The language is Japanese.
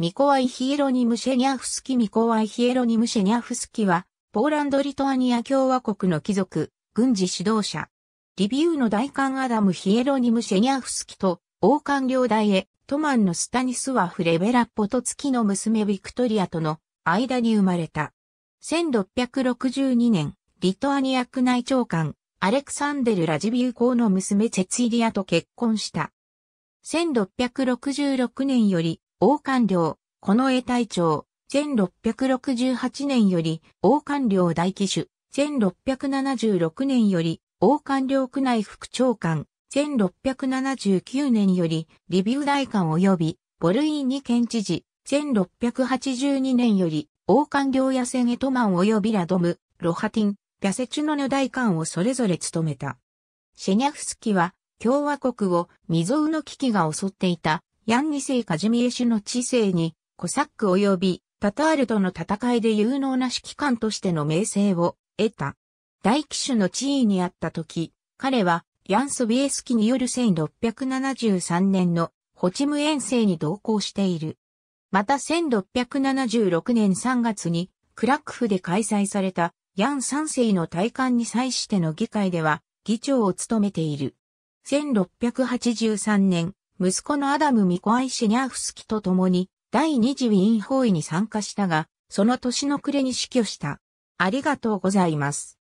ミコワイ・ヒエロニム・シェニャフスキミコワイ・ヒエロニム・シェニャフスキは、ポーランド・リトアニア共和国の貴族、軍事指導者。リビウの大官アダム・ヒエロニム・シェニャフスキと、王官領大へ、トマンのスタニスワフ・レベラ・ッポと月の娘ビクトリアとの間に生まれた。1662年、リトアニア宮内長官、アレクサンデル・ラジビウ公の娘チェツィリアと結婚した。1666年より、王官僚、近衛隊長、1668年より、王官僚大機種、1676年より、王官僚区内副長官、1679年より、リビウ大官及び、ボルイーニ県知事、1682年より、王官僚野戦エトマン及びラドム、ロハティン、ピャセチュノの大官をそれぞれ務めた。シェニャフスキは、共和国を未曾有の危機が襲っていたヤン2世カジミエシュの知性に、コサック及びタタールとの戦いで有能な指揮官としての名声を得た。大騎手の地位にあった時、彼はヤン・ソビエスキによる1673年のホチム遠征に同行している。また1676年3月にクラックフで開催されたヤン3世の大観に際しての議会では議長を務めている。1683年、息子のアダム・ミコアイ・シェニャーフスキと共に第二次ウィーン包囲に参加したが、その年の暮れに死去した。ありがとうございます。